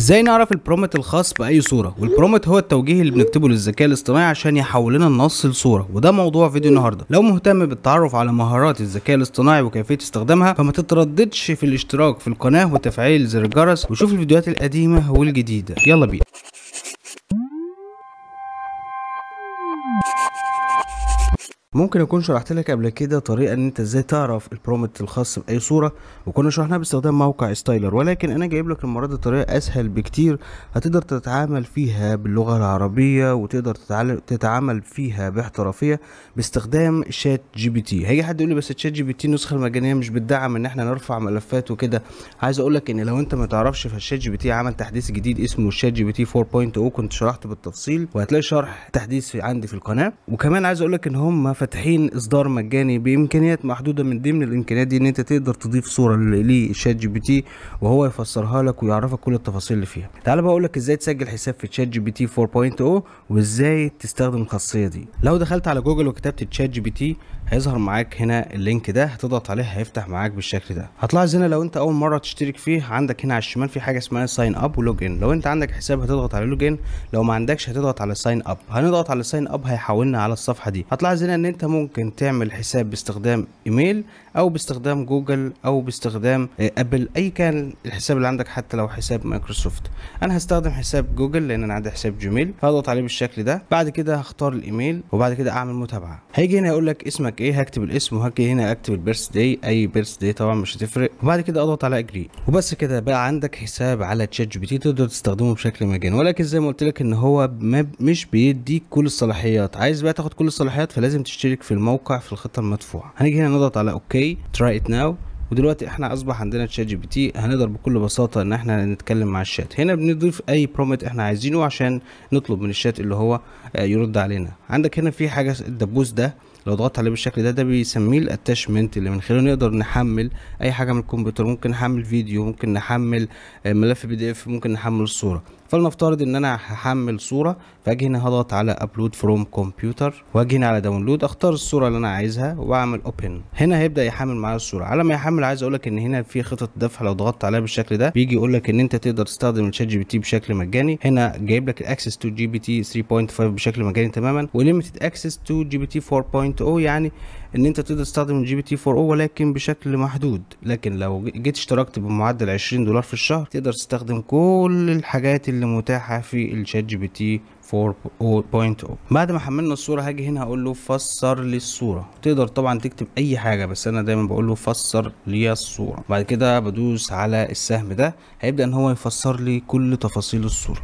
ازاي نعرف البرومت الخاص باي صوره والبرومت هو التوجيه اللي بنكتبه للذكاء الاصطناعي عشان يحول لنا النص لصوره وده موضوع فيديو النهارده لو مهتم بالتعرف على مهارات الذكاء الاصطناعي وكيفيه استخدامها فما تترددش في الاشتراك في القناه وتفعيل زر الجرس وشوف الفيديوهات القديمه والجديده يلا بينا ممكن اكون شرحت لك قبل كده طريقه ان انت ازاي تعرف البرومت الخاص باي صوره وكنا شرحناها باستخدام موقع ستايلر ولكن انا جايب لك المره دي طريقه اسهل بكتير هتقدر تتعامل فيها باللغه العربيه وتقدر تتعامل فيها باحترافيه باستخدام شات جي بي تي هيجي حد يقول لي بس شات جي بي تي النسخه المجانيه مش بتدعم ان احنا نرفع ملفات وكده عايز اقول لك ان لو انت ما تعرفش فالشات جي بي تي عمل تحديث جديد اسمه شات جي بي تي 4.0 كنت شرحته بالتفصيل وهتلاقي شرح تحديث عندي في القناه وكمان عايز اقول لك ان هم فاتحين اصدار مجاني بامكانيات محدوده من ضمن الامكانيات دي ان انت تقدر تضيف صوره لشات جي بي تي وهو يفسرها لك ويعرفك كل التفاصيل اللي فيها تعال بقى اقول لك ازاي تسجل حساب في تشات جي بي تي 4.0 وازاي تستخدم الخاصيه دي لو دخلت على جوجل وكتبت تشات جي بي تي هيظهر معاك هنا اللينك ده هتضغط عليه هيفتح معاك بالشكل ده هتلاحظ هنا لو انت اول مره تشترك فيه عندك هنا على الشمال في حاجه اسمها ساين اب ولوج ان لو انت عندك حساب هتضغط على لوج ان لو ما عندكش هتضغط على ساين اب هنضغط على ساين اب هيحولنا على الصفحه دي هتلاحظ هنا ان انت ممكن تعمل حساب باستخدام ايميل او باستخدام جوجل او باستخدام آه، ابل اي كان الحساب اللي عندك حتى لو حساب مايكروسوفت انا هستخدم حساب جوجل لان انا عندي حساب جيميل فاضغط عليه بالشكل ده بعد كده هختار الايميل وبعد كده اعمل متابعه هيجي هنا يقول لك اسمك ايه هكتب الاسم وهجي هنا اكتب البيرث داي اي بيرث داي طبعا مش هتفرق وبعد كده اضغط على اجري وبس كده بقى عندك حساب على تشات جي بي تي تقدر تستخدمه بشكل مجاني ولكن زي ما قلت لك ان هو مش بيديك كل الصلاحيات عايز بقى تاخد كل الصلاحيات فلازم تشتري تشترك في الموقع في الخطة المدفوعة هنيجي هنا نضغط على اوكي تراي ات ناو ودلوقتي احنا اصبح عندنا تشات جي بي تي هنقدر بكل بساطه ان احنا نتكلم مع الشات هنا بنضيف اي برومت احنا عايزينه عشان نطلب من الشات اللي هو آه، يرد علينا عندك هنا في حاجه الدبوس ده لو ضغطت عليه بالشكل ده ده بيسميه الاتشمنت اللي من خلاله نقدر نحمل اي حاجه من الكمبيوتر ممكن نحمل فيديو ممكن نحمل آه، ملف بي دي اف ممكن نحمل الصوره فلنفترض ان انا هحمل صوره فاجي هنا هضغط على ابلود فروم كمبيوتر واجي هنا على داونلود اختار الصوره اللي انا عايزها واعمل اوبن هنا هيبدا يحمل معايا الصوره على ما يحمل كامل عايز اقول لك ان هنا في خطط دفع لو ضغطت عليها بالشكل ده بيجي يقول لك ان انت تقدر تستخدم الشات جي بي تي بشكل مجاني هنا جايب لك الاكسس تو جي بي تي 3.5 بشكل مجاني تماما وليمتد اكسس تو جي بي تي 4.0 يعني ان انت تقدر تستخدم الجي بي تي 4 ولكن بشكل محدود لكن لو جيت اشتركت بمعدل 20 دولار في الشهر تقدر تستخدم كل الحاجات اللي متاحه في الشات جي بي تي 4.0 بعد ما حملنا الصوره هاجي هنا هقول له فسر لي الصوره تقدر طبعا تكتب اي حاجه بس انا دايما بقول له فسر لي الصوره بعد كده بدوس على السهم ده هيبدا ان هو يفسر لي كل تفاصيل الصوره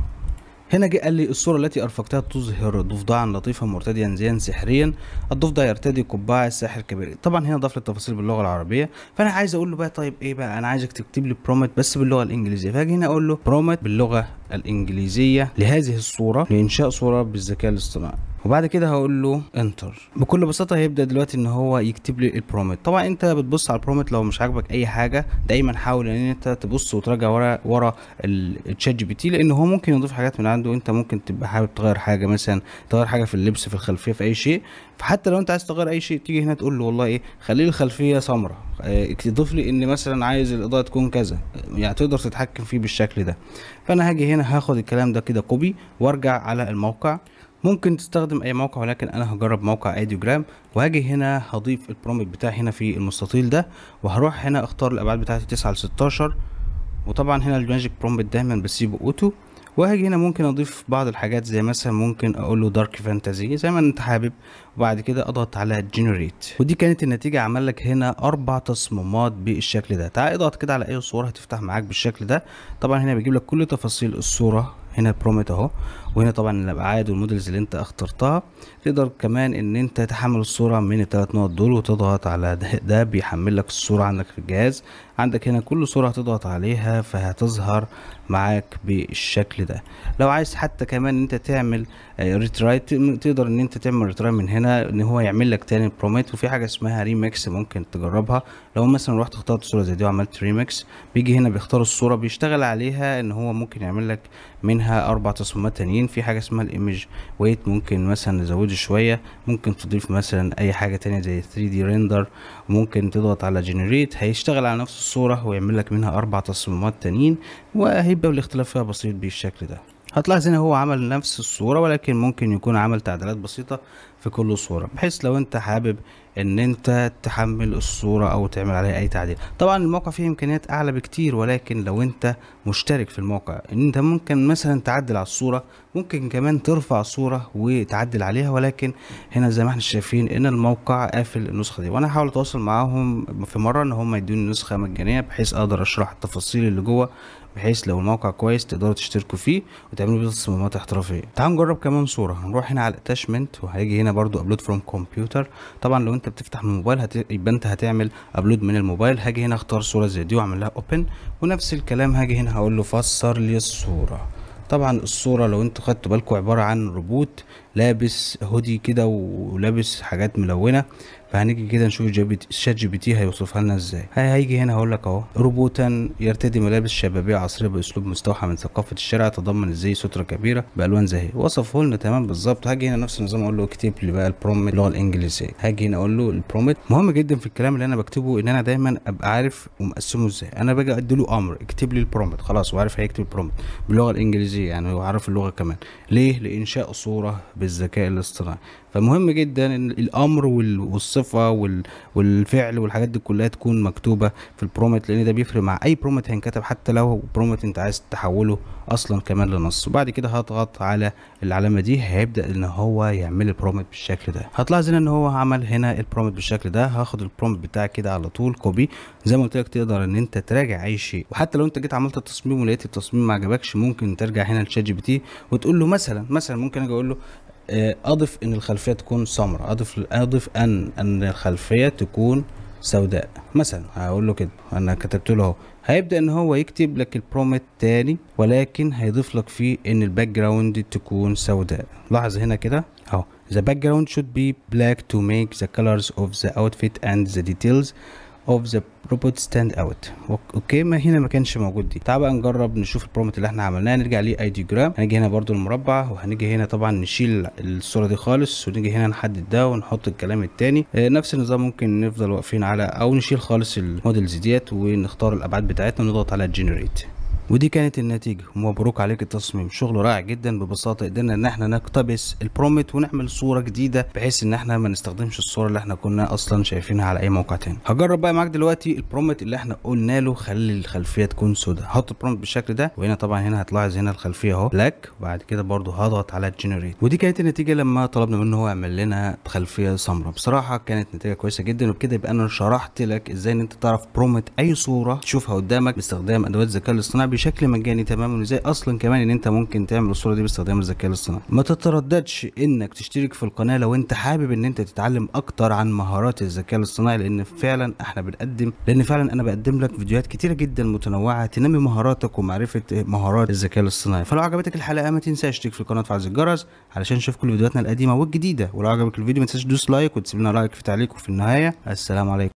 هنا جه قال لي الصورة التي أرفقتها تظهر ضفدعا لطيفا مرتديا زيا سحريا الضفدع يرتدي قبعة الساحر كبير طبعا هنا ضاف لي التفاصيل باللغة العربية فأنا عايز أقول له بقى طيب إيه بقى أنا عايزك تكتب لي برومت بس باللغة الإنجليزية فأجي هنا أقول له برومت باللغة الإنجليزية لهذه الصورة لإنشاء صورة بالذكاء الاصطناعي وبعد كده هقول له انتر بكل بساطه هيبدا دلوقتي ان هو يكتب لي البرومت طبعا انت بتبص على البرومت لو مش عاجبك اي حاجه دايما حاول ان انت تبص وتراجع ورا ورا التشات جي بي تي لان هو ممكن يضيف حاجات من عنده انت ممكن تبقى حابب تغير حاجه مثلا تغير حاجه في اللبس في الخلفيه في اي شيء فحتى لو انت عايز تغير اي شيء تيجي هنا تقول له والله ايه خلي الخلفيه سمراء آه، اضيف لي ان مثلا عايز الاضاءه تكون كذا يعني تقدر تتحكم فيه بالشكل ده فانا هاجي هنا هاخد الكلام ده كده كوبي وارجع على الموقع ممكن تستخدم اي موقع ولكن انا هجرب موقع ايديوجرام وهاجي هنا هضيف البرومت بتاعي هنا في المستطيل ده وهروح هنا اختار الابعاد بتاعتي 9 ل 16 وطبعا هنا الماجيك برومبت دايما بسيبه اوتو وهاجي هنا ممكن اضيف بعض الحاجات زي مثلا ممكن اقول له دارك فانتازي زي ما انت حابب وبعد كده اضغط على جنريت ودي كانت النتيجه عمل لك هنا اربع تصميمات بالشكل ده تعال اضغط كده على اي صوره هتفتح معاك بالشكل ده طبعا هنا بيجيب لك كل تفاصيل الصوره هنا البرومت اهو وهنا طبعا الابعاد والمودلز اللي انت اخترتها تقدر كمان ان انت تحمل الصوره من الثلاث نقط دول وتضغط على ده, ده بيحمل لك الصوره عندك في الجهاز عندك هنا كل صورة هتضغط عليها فهتظهر معاك بالشكل ده لو عايز حتى كمان انت تعمل ريترايت آه، تقدر ان انت تعمل ريترايت من هنا ان هو يعمل لك تاني بروميت وفي حاجة اسمها ريميكس ممكن تجربها لو مثلا رحت اخترت صورة زي دي وعملت ريميكس بيجي هنا بيختار الصورة بيشتغل عليها ان هو ممكن يعمل لك منها اربع تصميمات تانيين في حاجة اسمها الايمج ويت ممكن مثلا نزوده شوية ممكن تضيف مثلا اي حاجة تانية زي 3 دي ريندر ممكن تضغط على جنريت هيشتغل على نفس الصورة ويعمل لك منها أربع تصميمات تانيين وهيبقى الاختلاف فيها بسيط بالشكل ده هتلاحظ هنا هو عمل نفس الصورة ولكن ممكن يكون عمل تعديلات بسيطة في كل صورة بحيث لو انت حابب ان انت تحمل الصورة او تعمل عليها اي تعديل طبعا الموقع فيه امكانيات اعلى بكتير ولكن لو انت مشترك في الموقع ان انت ممكن مثلا تعدل على الصورة ممكن كمان ترفع صورة وتعدل عليها ولكن هنا زي ما احنا شايفين ان الموقع قافل النسخة دي وانا هحاول اتواصل معاهم في مرة ان هم يدوني نسخة مجانية بحيث اقدر اشرح التفاصيل اللي جوه بحيث لو الموقع كويس تقدروا تشتركوا فيه وتعملوا بيه تصميمات احترافيه تعالوا نجرب كمان صوره هنروح هنا على الاتاشمنت وهيجي هنا برضو ابلود فروم كمبيوتر طبعا لو انت بتفتح من الموبايل هت... يبقى انت هتعمل ابلود من الموبايل هاجي هنا اختار صوره زي دي واعمل لها اوبن ونفس الكلام هاجي هنا هقول له فسر لي الصوره طبعا الصورة لو انتوا خدتوا بالكم عبارة عن روبوت لابس هودي كده ولابس حاجات ملونة فهنيجي كده نشوف شات جي بي تي هيوصفها لنا ازاي هيجي هنا هقول لك اهو روبوتا يرتدي ملابس شبابيه عصريه باسلوب مستوحى من ثقافه الشارع تضمن ازاي ستره كبيره بالوان زاهيه وصفه لنا تمام بالظبط هاجي هنا نفس النظام اقول له اكتب لي بقى البرومت اللغه الانجليزيه هاجي هنا اقول له البرومت مهم جدا في الكلام اللي انا بكتبه ان انا دايما ابقى عارف ومقسمه ازاي انا باجي ادي له امر اكتب لي البرومت خلاص وعارف هيكتب البرومت باللغه الانجليزيه الانجليزي يعني عارف اللغه كمان ليه لانشاء صوره بالذكاء الاصطناعي فمهم جدا ان الامر والصفه والفعل والحاجات دي كلها تكون مكتوبه في البرومت لان ده بيفرق مع اي برومت هينكتب حتى لو برومت انت عايز تحوله اصلا كمان لنص وبعد كده هضغط على العلامه دي هيبدا ان هو يعمل البرومت بالشكل ده هتلاحظ هنا ان هو عمل هنا البرومت بالشكل ده هاخد البرومت بتاعك كده على طول كوبي زي ما قلت لك تقدر ان انت تراجع اي شيء وحتى لو انت جيت عملت التصميم ولقيت التصميم ما عجبكش ممكن ترجع هنا لشات جي بي تي وتقول له مثلا مثلا ممكن اجي اقول له آه، اضف ان الخلفيه تكون سمراء اضف اضف ان ان الخلفيه تكون سوداء مثلا هقول له كده انا كتبت له اهو هيبدا ان هو يكتب لك البرومت تاني ولكن هيضيف لك فيه ان الباك جراوند تكون سوداء لاحظ هنا كده اهو The background should be black to make the colors of the outfit and the details of the بروبوت ستاند اوت اوكي ما هنا ما كانش موجود دي تعال بقى نجرب نشوف البرومت اللي احنا عملناه نرجع ليه اي ديجرام هنيجي هنا برده المربع وهنيجي هنا طبعا نشيل الصوره دي خالص ونيجي هنا نحدد ده ونحط الكلام التاني اه نفس النظام ممكن نفضل واقفين على او نشيل خالص المودلز ديت ونختار الابعاد بتاعتنا ونضغط على جنريت ودي كانت النتيجة ومبروك عليك التصميم شغل رائع جدا ببساطة قدرنا ان احنا نقتبس البرومت ونعمل صورة جديدة بحيث ان احنا ما نستخدمش الصورة اللي احنا كنا اصلا شايفينها على اي موقع تاني هجرب بقى معاك دلوقتي البرومت اللي احنا قلنا له خلي الخلفية تكون سوداء هحط البرومت بالشكل ده وهنا طبعا هنا هتلاحظ هنا الخلفية اهو بلاك وبعد كده برضو هضغط على جنريت ودي كانت النتيجة لما طلبنا منه هو يعمل لنا خلفية سمراء بصراحة كانت نتيجة كويسة جدا وبكده يبقى انا شرحت لك ازاي ان انت تعرف برومت اي صورة تشوفها قدامك باستخدام ادوات الذكاء الاصطناعي بشكل مجاني تماما وازاي اصلا كمان ان انت ممكن تعمل الصوره دي باستخدام الذكاء الاصطناعي ما تترددش انك تشترك في القناه لو انت حابب ان انت تتعلم اكتر عن مهارات الذكاء الاصطناعي لان فعلا احنا بنقدم لان فعلا انا بقدم لك فيديوهات كتيره جدا متنوعه تنمي مهاراتك ومعرفه مهارات الذكاء الاصطناعي فلو عجبتك الحلقه ما تنساش تشترك في القناه وتفعل الجرس علشان تشوف كل فيديوهاتنا القديمه والجديده ولو عجبك الفيديو ما تنساش تدوس لايك وتسيب لنا رايك في تعليق وفي النهايه السلام عليكم